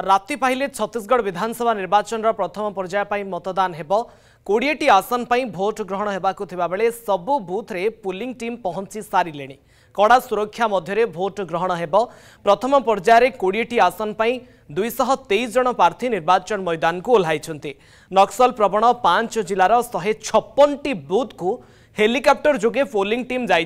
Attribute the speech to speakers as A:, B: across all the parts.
A: राति पाइले छत्तीसगढ़ विधानसभा निर्वाचन प्रथम पर्यायपाई मतदान हो कोड़े आसन पर भोट ग्रहण होगाकूल सब् बूथ में पुलिंग टीम पहुंची सारे कड़ा सुरक्षा मध्य भोट ग्रहण हो प्रथम पर्यायर कोड़े आसन पर दुईश तेईस जन प्रार्थी निर्वाचन मैदान को ओह्लाई नक्सल प्रवण पांच जिलार शहे छप्पनटी बूथ को हेलिकप्टर जोगे पोलींग टीम जा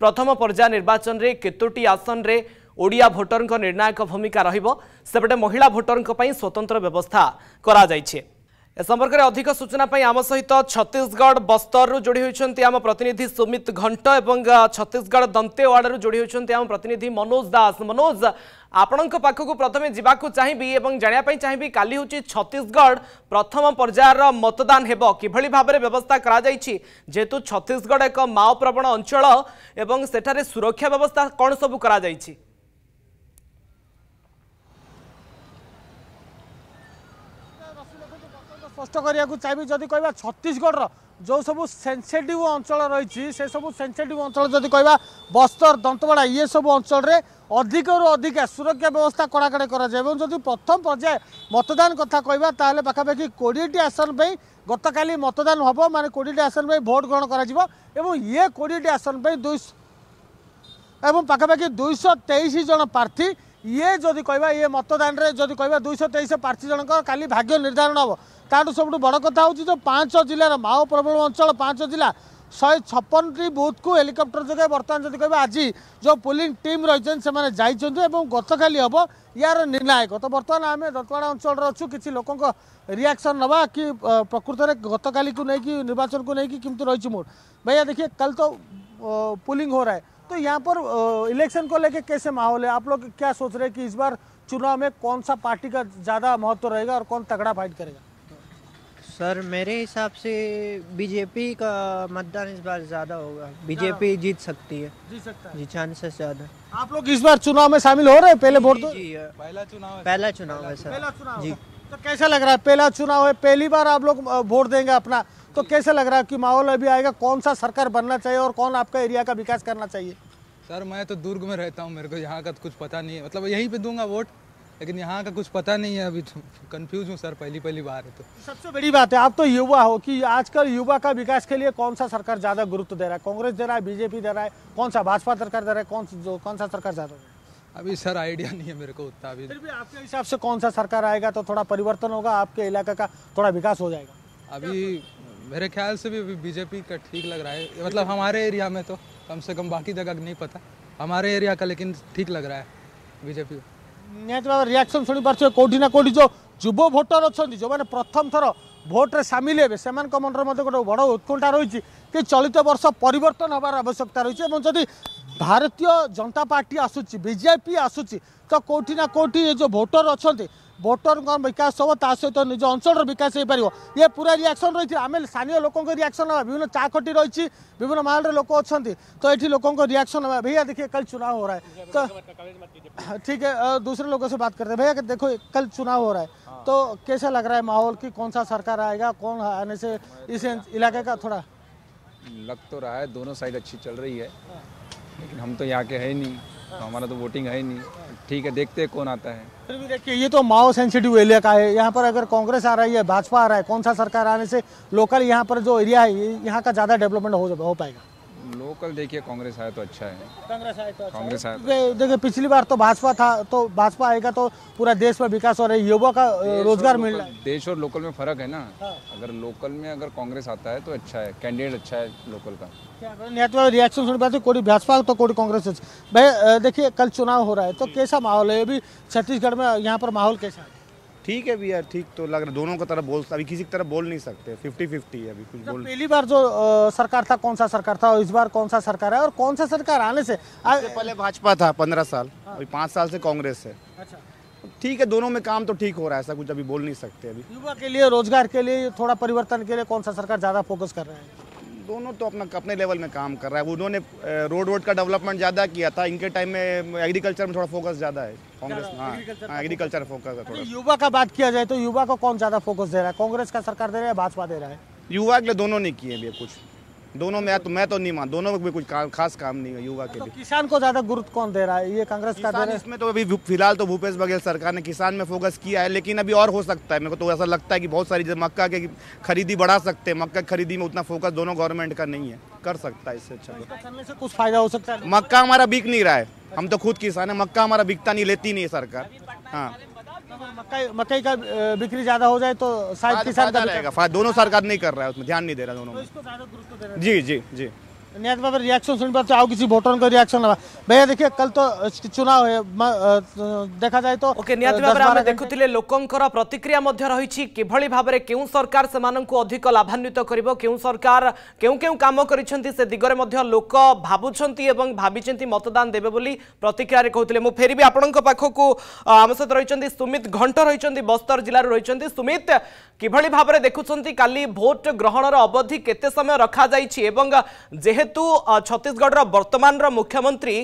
A: प्रथम पर्याय निर्वाचन में केतोटी आसन में ওড়িয়া ভোটরঙ্ক নির্ণায়ক ভূমিকা রহব সেপটে মহিলা ভোটরঙ্ক স্বতন্ত্র ব্যবস্থা করা যাইছে এ সম্পর্কের অধিক সূচনা আম সহিত ছত্তিশগড় বস্তরু যোড়ি হয়েছেন আম প্রতিনিধি সুমিত ঘণ্ট এবং ছত্তিশগড় দন্তেওয়াড়ু যোড়ি হয়েছেন আম প্রতিনিধি মনোজ দাস মনোজ আপনার পাখক প্রথমে যা চাহিবি এবং জাঁয়া চাহিবি কালি হচ্ছে ছত্তিশগড় প্রথম পর্যায়ের মতদান হব কিভাবে ভাবে ব্যবস্থা করা যাই যেহেতু ছত্তিশগড় এক মাও প্রবণ অঞ্চল এবং সেঠারে সুরক্ষা ব্যবস্থা কণ সবু করা যাইছে
B: স্পষ্ট করা চাইবি যদি কহা ছত্তিশগড়র যে সব সেনসিটিভ অঞ্চল রয়েছে সেসব সেনসিটিভ অঞ্চল যদি কহা বস্তর দন্তপড়া ইয়ে সব অঞ্চলের অধিকর অধিকা সুরক্ষা ব্যবস্থা কড়াকড়ি করা যায় এবং যদি প্রথম পর্যায়ে মতদান কথা কহা তাহলে পাখাপাখি কোড়িটি আসন পাই গতকালি মতদান হব মানে কোড়িটি আসন পাই ভোট গ্রহণ করা এবং ইয়ে কোড়িটি আসন পাই দুই এবং পাখাপাখি দুইশ তেইশ জন প্রার্থী ইয়ে যদি কহা ইয়ে মতদানের যদি কহা দুইশ তেইশ প্রার্থী জনক কালি ভাগ্য নির্ধারণ হব तुम सब बड़ कथा हूँ जो पांच जिलार माओ प्रबल अंचल पांच जिला शहे छपन टी बुथ को हेलिकप्टर जगह बर्तमान जब कह आज जो पुलिंग टीम रही से गत काली हम यार निर्णायक तो बर्तमान आम दतवाड़ा अंचल अच्छा किसी लोक रिएक्शन नवा कि प्रकृत में गत काली को लेकिन निर्वाचन को लेकिन किमती रही मोड भैया देखिए कल तो पुलिंग हो रहा है तो यहाँ पर इलेक्शन को लेकर कैसे माहौल है आप लोग क्या सोच रहे हैं कि इस बार चुनाव में कौन सा पार्टी का ज़्यादा महत्व रहेगा और कौन तगड़ा फाइट करेगा सर मेरे हिसाब से बीजेपी का मतदान इस बार ज्यादा होगा बीजेपी जीत सकती है जीत सकता है जी चांसेस ज्यादा आप लोग इस बार चुनाव में शामिल हो रहे हैं पहले वोट जी, जी हाँ। पहला चुनाव पहला चुनाव है सर पहला चुनाव जी तो कैसा लग रहा है पहला चुनाव है पहली बार आप लोग वोट देंगे अपना तो कैसे लग रहा है की माहौल अभी आएगा कौन सा सरकार बनना चाहिए और कौन आपका एरिया का विकास करना चाहिए सर मैं तो दुर्ग में रहता हूँ मेरे को यहाँ का कुछ पता नहीं है मतलब यहीं पे दूंगा वोट लेकिन यहाँ का कुछ पता नहीं है अभी तो कंफ्यूज हूँ सर पहली पहली बार है तो सबसे बड़ी बात है आप तो युवा हो कि आजकल युवा का विकास के लिए कौन सा सरकार ज़्यादा गुरुत्व दे रहा है कांग्रेस दे रहा है बीजेपी दे रहा है कौन सा भाजपा सरकार दे रहा है कौन जो कौन सा सरकार ज़्यादा दे रहा है अभी सर आइडिया नहीं है मेरे को उतना अभी भी आपके हिसाब से कौन सा सरकार आएगा तो थोड़ा परिवर्तन होगा आपके इलाके का थोड़ा विकास हो जाएगा अभी मेरे ख्याल से भी अभी बीजेपी का ठीक लग रहा है मतलब हमारे एरिया में तो कम से कम बाकी जगह नहीं पता हमारे एरिया का लेकिन ठीक लग रहा है बीजेपी ନିହାତି ଭାବରେ ରିଆକ୍ସନ୍ ଶୁଣିପାରୁଥିବେ କେଉଁଠି ନା କେଉଁଠି ଯେଉଁ ଯୁବ ଭୋଟର ଅଛନ୍ତି ଯେଉଁମାନେ ପ୍ରଥମ ଥର ଭୋଟ୍ରେ ସାମିଲ ହେବେ ସେମାନଙ୍କ ମନରେ ମଧ୍ୟ ଗୋଟେ ବଡ଼ ଉତ୍କଣ୍ଠା ରହିଛି କି ଚଳିତ ବର୍ଷ ପରିବର୍ତ୍ତନ ହେବାର ଆବଶ୍ୟକତା ରହିଛି ଏବଂ ଯଦି ଭାରତୀୟ ଜନତା ପାର୍ଟି ଆସୁଛି ବିଜେପି ଆସୁଛି ତ କେଉଁଠି ନା କେଉଁଠି ଏ ଯେଉଁ ଭୋଟର ଅଛନ୍ତି भोटर ଭୋଟରଙ୍କର ବିକାଶ ହେବ ତା ସହିତ ନିଜ ଅଞ୍ଚଳର ବିକାଶ ହୋଇପାରିବ ଇଏ ପୁରା ରିଆକ୍ସନ୍ ରହିଛି ଆମେ ସ୍ଥାନୀୟ ଲୋକଙ୍କ ରିଆକ୍ସନ୍ ନେବା ବିଭିନ୍ନ ଚାଖଟି रही विभिन्न ମାହଲରେ लोक अच्छा तो ये ଲୋକଙ୍କ रिएक्शन हाँ भैया देखिए कल चुनाव हो रहा है तो ठीक है दूसरे लोगों से बात करते हैं भैया देखो कल चुनाव हो रहा है तो कैसा लग रहा है माहौल की कौन सा सरकार आएगा कौन आने से इस इलाके का थोड़ा
C: लग तो रहा है दोनों साइड अच्छी चल रही है लेकिन हम तो यहाँ के है नहीं तो हमारा तो वोटिंग है ही नहीं ठीक है देखते हैं कौन आता है फिर भी
B: देखिए ये तो माओ सेंसिटिव एरिया का है यहाँ पर अगर कांग्रेस आ रही है भाजपा आ रहा है कौन सा सरकार आने से लोकल यहाँ पर जो एरिया है यहाँ का ज़्यादा डेवलपमेंट हो पाएगा
C: लोकल देखिए कांग्रेस आया तो अच्छा है कांग्रेस आया तो अच्छा कांग्रेस आया
B: तो देखिए पिछली बार तो भाजपा था तो भाजपा आएगा तो पूरा देश में विकास हो रहा है युवा का रोजगार मिल रहा है
C: देश और लोकल में फर्क है ना हाँ। अगर लोकल में अगर कांग्रेस आता है तो अच्छा है कैंडिडेट अच्छा है लोकल का
B: रिएक्शन सुन पाते कोई भाजपा तो कोई कांग्रेस भाई देखिए कल चुनाव हो रहा है तो कैसा माहौल है अभी छत्तीसगढ़ में यहाँ पर माहौल
C: कैसा है ठीक है भी यार ठीक तो लग रहा दोनों का तरफ बोल अभी किसी की तरफ बोल नहीं सकते फिफ्टी फिफ्टी है अभी कुछ अच्छा, बोल पहली
B: बार जो आ, सरकार था कौन सा सरकार था और इस बार कौन सा सरकार है और कौन सा सरकार आने से
C: आ, पहले भाजपा था पंद्रह साल हाँ। अभी पाँच साल से कांग्रेस है अच्छा ठीक है दोनों में काम तो ठीक हो रहा है ऐसा कुछ अभी बोल नहीं सकते अभी युवा के लिए रोजगार के लिए थोड़ा परिवर्तन के लिए कौन सा सरकार
B: ज़्यादा फोकस कर रहे हैं
C: दोनों तो अपना अपने लेवल में काम कर रहा है उन्होंने रोड वोड का डेवलपमेंट ज़्यादा किया था इनके टाइम में एग्रीकल्चर में थोड़ा फोकस ज़्यादा है कांग्रेस एग्रीकल्चर हाँ, फोकस है तो थोड़ा
B: युवा का बात किया जाए तो युवा को कौन ज़्यादा फोकस दे रहा है कांग्रेस का सरकार दे रहा है भाजपा दे रहा है
C: युवा के लिए दोनों ने किए भैया कुछ दोनों में तो मैं तो नहीं मान दोनों में कुछ का, खास काम नहीं है युवा तो के लिए
B: किसान को ज्यादा गुरुत्व कौन दे रहा है ये कांग्रेस का दे रहा है
C: इसमें तो अभी फिलहाल तो भूपेश बघेल सरकार ने किसान में फोकस किया है लेकिन अभी और हो सकता है मेरे को तो ऐसा लगता है कि बहुत सारी मक्का के खरीदी बढ़ा सकते हैं मक्का खरीदी में उतना फोकस दोनों गवर्नमेंट का नहीं है कर सकता है इससे अच्छा करने तो।
B: तो से कुछ फायदा हो सकता है मक्का हमारा
C: बिक नहीं रहा है हम तो खुद किसान है मक्का हमारा बिकता नहीं लेती नहीं है सरकार हाँ मकई
B: मकई का बिक्री ज्यादा हो जाए तो
C: शायद किसान दोनों सरकार नहीं कर रहा है उसमें ध्यान नहीं दे रहा दोनों में तो जी जी जी
B: निहत भाव रिएक्शन शुणा आउ किसी भोटर का रिएक्शन ना भैया देखिए कल तो चुनाव है देखा जाए तो
A: ओके निहत भाव आम देखुले लोकर प्रतिक्रिया रही किभली भाव में क्यों सरकार से अधिक लाभान्वित कर क्यों सरकार क्यों क्यों कम कर दिगरे लोक भावुंट और भाभी मतदान देवे बोली प्रतिक्रिय कहते मुझे फेर भी आपण पाखक आम सहित रही सुमित घंट रही बस्तर जिलूर रही सुमित किभली भाव में देखुं का भोट ग्रहण अवधि केते समय रखा जाए যেহেতু ছত্তিশগড়র বর্তমানর মুখ্যমন্ত্রী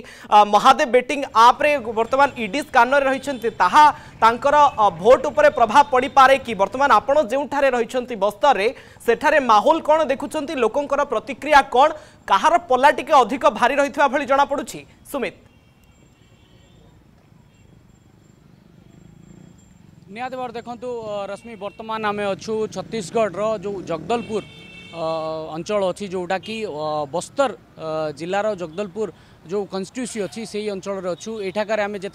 A: মহাদেব বেটিং আপ্রে বর্তমান ইডি স্কানরে রয়েছেন তাহা তাঁকর ভোট উপরে প্রভাব পড়িপারে কি বর্তমান আপনার যেঠারে রয়েছেন বস্তরে সেঠারে মাহোল কোণ দেখুছেন লোকর প্রতিক্রিয়া কোণ কাহার পল্লা টিকে অধিক ভারি রয়েছে ভি জনাপড়ুছি সুমিত
D: ନିହାତି ଭାବରେ ଦେଖନ୍ତୁ ରଶ୍ମି ବର୍ତ୍ତମାନ ଆମେ ଅଛୁ ଛତିଶଗଡ଼ର ଯେଉଁ ଜଗଦଲପୁର अंचल अच्छी जोटा कि बस्तर जिलार जगदलपुर जो कन्स्टिट्युएसी अच्छी से ही अंचल अच्छू यठाकर आम जो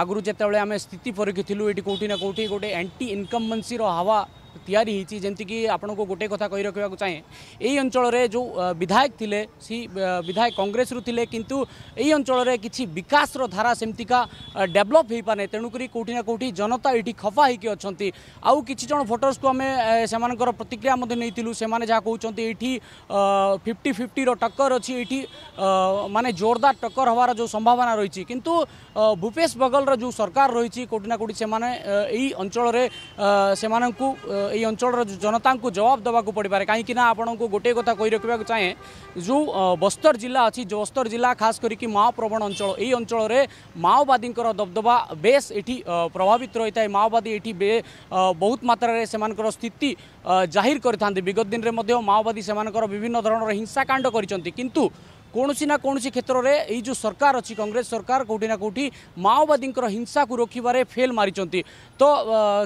D: आगुरी जो आम स्थित परीक्षी ये कौटिना कौटी गोटे एंटी इनकमेंसी हावा तैयारी जमीक आपको गोटे कथा कही रखा चाहे यही अंचल जो विधायक थे सी विधायक कंग्रेस थे किंतु अंचल किसी विकास धारा सेमतीका डेभलप हो पाने तेणुक कौटिना कौटि जनता ये खफा होकर अच्छा आउ किसी जन भोटर्स को आम से प्रतिक्रिया नहीं जहाँ कौन ये फिफ्टी फिफ्टर टक्कर अच्छी ये मानने जोरदार टक्कर हवार जो संभावना रही कि भूपेश बगल जो सरकार रही कौटिना कौटि से अंचल से এই অঞ্চলর জনতাকে জবাব দেওয়া পড়িপারে কিন্তু না আপনার গোটে কথা কই রাখা চাহে যে বস্তর জেলা অছি বস্তর জেলা খাস করি মাও প্রবণ অঞ্চল এই অঞ্চলের মাওবাদীকর দবদবা বেশ এটি প্রভাবিত রয়ে থাকে মাওবাদী এটি বহুত মাত্রায় সে স্থিতি জাহির করে থাকে বিগত দিনের মধ্যে মাওবাদী সে বিভিন্ন ধরনের হিংসাকাণ্ড করেছেন কিন্তু कौनसी ना कौन क्षेत्र में यू सरकार अच्छी कांग्रेस सरकार कौटिना कौटी माओवादी हिंसा को रोकवे फेल मारी तो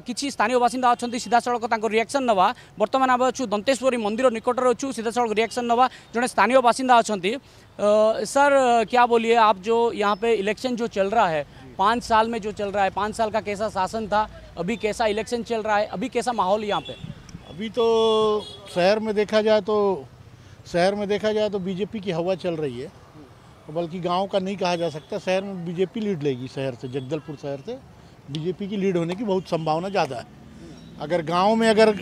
D: किसी स्थानीय बासीदा अच्छा सीधा सीधासख रिएक्शन ना बर्तमान आम अच्छा दंतेश्वरी मंदिर निकट में अच्छा सीधासख रिएक्शन ना जे स्थानीय बासीदा अच्छा सर क्या बोलिए आप जो यहाँ पे इलेक्शन जो चल रहा है पाँच साल में जो चल रहा है पाँच साल का कैसा शासन था अभी कैसा इलेक्शन चल रहा है अभी कैसा माहौल यहाँ पे अभी तो शहर
E: में देखा जाए तो शहर में देखा जाए तो बीजेपी की हवा चल रही है बल्कि गांव का नहीं कहा जा सकता शहर में बीजेपी लीड लेगी शहर से जगदलपुर शहर से बीजेपी की लीड होने की बहुत संभावना ज़्यादा है अगर गांव में अगर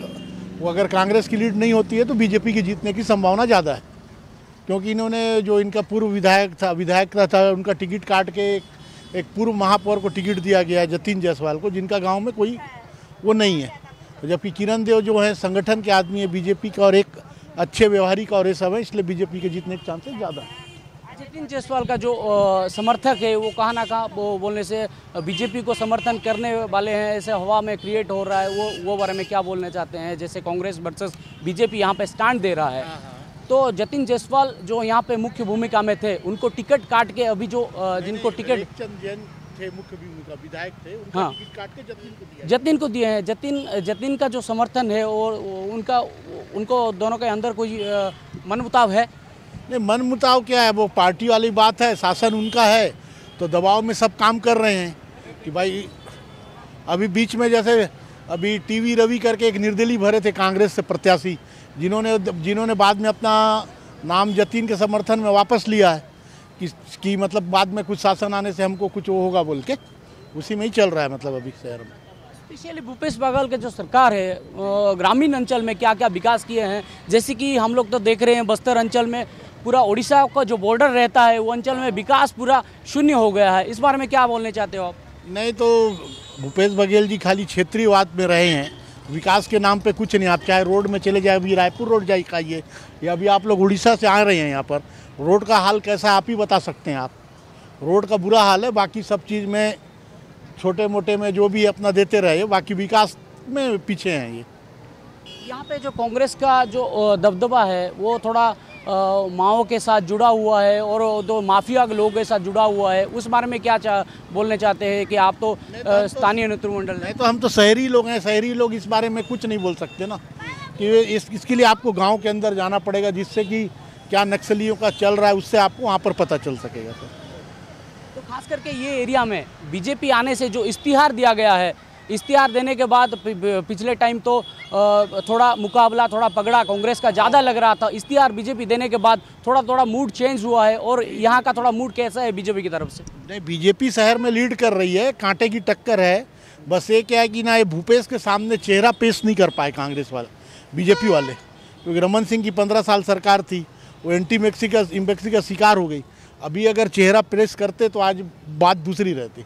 E: वो अगर कांग्रेस की लीड नहीं होती है तो बीजेपी की जीतने की संभावना ज़्यादा है क्योंकि इन्होंने जो इनका पूर्व विधायक था विधायक था उनका टिकट काट के एक, एक पूर्व महापौर को टिकट दिया गया है जतिन जायसवाल को जिनका गाँव में कोई वो नहीं है जबकि किरण देव जो है संगठन के आदमी है बीजेपी का और एक अच्छे व्यवहारिक और ये सब है इसलिए बीजेपी के जीतने के चांसेस ज़्यादा है
D: सचिन जायसवाल का जो समर्थक है वो कहाँ ना कहाँ वो बोलने से बीजेपी को समर्थन करने वाले हैं ऐसे हवा में क्रिएट हो रहा है वो वो बारे में क्या बोलना चाहते हैं जैसे कांग्रेस वर्सेस बीजेपी यहाँ पे स्टैंड दे रहा है हाँ, हाँ। तो जतिन जायसवाल जो यहाँ पे मुख्य भूमिका में थे उनको टिकट काट के अभी जो जिनको टिकट
E: जैन थे मुख्य भूमिका विधायक थे उनका हाँ टिकट काट के जतिन
D: को दिया जतिन को दिए हैं जतिन जतिन का जो समर्थन है और उनका उनको दोनों के अंदर कोई मनमुताव है नहीं मनमुताव क्या है वो पार्टी वाली बात है
E: शासन उनका है तो दबाव में सब काम कर रहे हैं कि भाई अभी बीच में जैसे अभी टीवी रवि करके एक निर्दलीय भरे थे कांग्रेस से प्रत्याशी जिन्होंने जिन्होंने बाद में अपना नाम जतीन के समर्थन में वापस लिया है कि, कि मतलब बाद में कुछ शासन आने से हमको कुछ वो होगा बोल के उसी में ही चल रहा है मतलब अभी शहर में
D: स्पेशली भूपेश बघेल के जो सरकार है ग्रामीण अंचल में क्या क्या विकास किए हैं जैसे कि हम लोग तो देख रहे हैं बस्तर अंचल में पूरा उड़ीसा का जो बॉर्डर रहता है वो अंचल में विकास पूरा शून्य हो गया है इस बारे में क्या बोलने चाहते हो आप नहीं तो भूपेश
E: बघेल जी खाली क्षेत्रीयवाद में रहे हैं विकास के नाम पे कुछ नहीं आप चाहे रोड में चले जाए अभी रायपुर रोड जाइए खाइए या अभी आप लोग उड़ीसा से आ रहे हैं यहाँ पर रोड का हाल कैसा आप ही बता सकते हैं आप रोड का बुरा हाल है बाकी सब चीज़ में छोटे मोटे में जो भी अपना देते रहे बाकी विकास में पीछे हैं ये
D: यहाँ पे जो कांग्रेस का जो दबदबा है वो थोड़ा माओ के साथ जुड़ा हुआ है और दो माफिया के लोगों के साथ जुड़ा हुआ है उस बारे में क्या चा, बोलने चाहते हैं कि आप तो, तो स्थानीय नेतृमंडल नहीं तो
E: हम तो शहरी लोग हैं शहरी लोग इस बारे में कुछ नहीं बोल सकते ना कि इस इसके लिए आपको गांव के अंदर जाना पड़ेगा जिससे कि क्या नक्सलियों का चल रहा है उससे आपको वहाँ पर पता चल सकेगा सर
D: तो खास करके ये एरिया में बीजेपी आने से जो इश्तिहार दिया गया है इश्तिहार देने के बाद पिछले टाइम तो थोड़ा मुकाबला थोड़ा पगड़ा कांग्रेस का ज़्यादा लग रहा था इश्तिहार बीजेपी देने के बाद थोड़ा थोड़ा मूड चेंज हुआ है और यहाँ का थोड़ा मूड कैसा है बीजेपी की तरफ से
E: नहीं बीजेपी शहर में लीड कर रही है कांटे की टक्कर है बस ये क्या है कि ना ये भूपेश के सामने चेहरा पेश नहीं कर पाए कांग्रेस वाले बीजेपी वाले क्योंकि रमन सिंह की पंद्रह साल सरकार थी वो एंटी मैक्सी का इम्बैक्सी का शिकार हो गई अभी अगर चेहरा प्रेस करते तो आज बात दूसरी रहती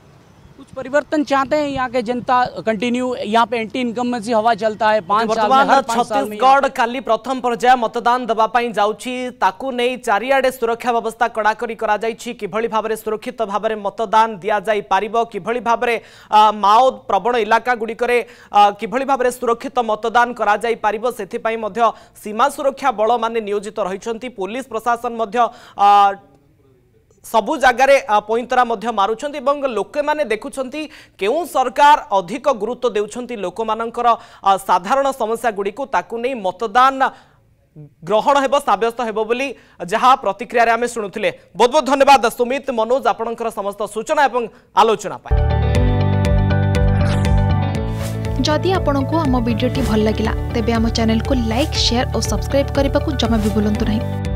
D: कुछ परिवर्तन चाहते हैं यहाँ के जनता
A: कंटिन्यू यहाँ पे एंटी इनकम हवा चलता है पांच वर्तमान छत्तीसगढ़ का प्रथम पर्याय मतदान दवापाई जाने चार सुरक्षा व्यवस्था कड़ाकड़ी कि सुरक्षित भाव में मतदान दि जापर कि भाव माओ प्रबण इलाका गुड़िक किभर सुरक्षित मतदान करीमा सुरक्षा बल मान नियोजित रही पुलिस प्रशासन ସବୁ ଜାଗାରେ ପଇଁତରା ମଧ୍ୟ ମାରୁଛନ୍ତି ଏବଂ ଲୋକମାନେ ଦେଖୁଛନ୍ତି କେଉଁ ସରକାର ଅଧିକ ଗୁରୁତ୍ୱ ଦେଉଛନ୍ତି ଲୋକମାନଙ୍କର ସାଧାରଣ ସମସ୍ୟାଗୁଡ଼ିକୁ ତାକୁ ନେଇ ମତଦାନ ଗ୍ରହଣ ହେବ ସାବ୍ୟସ୍ତ ହେବ ବୋଲି ଯାହା ପ୍ରତିକ୍ରିୟାରେ ଆମେ ଶୁଣୁଥିଲେ ବହୁତ ବହୁତ ଧନ୍ୟବାଦ ସୁମିତ ମନୋଜ ଆପଣଙ୍କର ସମସ୍ତ ସୂଚନା ଏବଂ ଆଲୋଚନା ପାଇଁ
E: ଯଦି ଆପଣଙ୍କୁ ଆମ ଭିଡ଼ିଓଟି ଭଲ ଲାଗିଲା ତେବେ ଆମ ଚ୍ୟାନେଲକୁ ଲାଇକ୍ ସେୟାର ଓ ସବସ୍କ୍ରାଇବ୍ କରିବାକୁ ଜମା ବି ଭୁଲନ୍ତୁ ନାହିଁ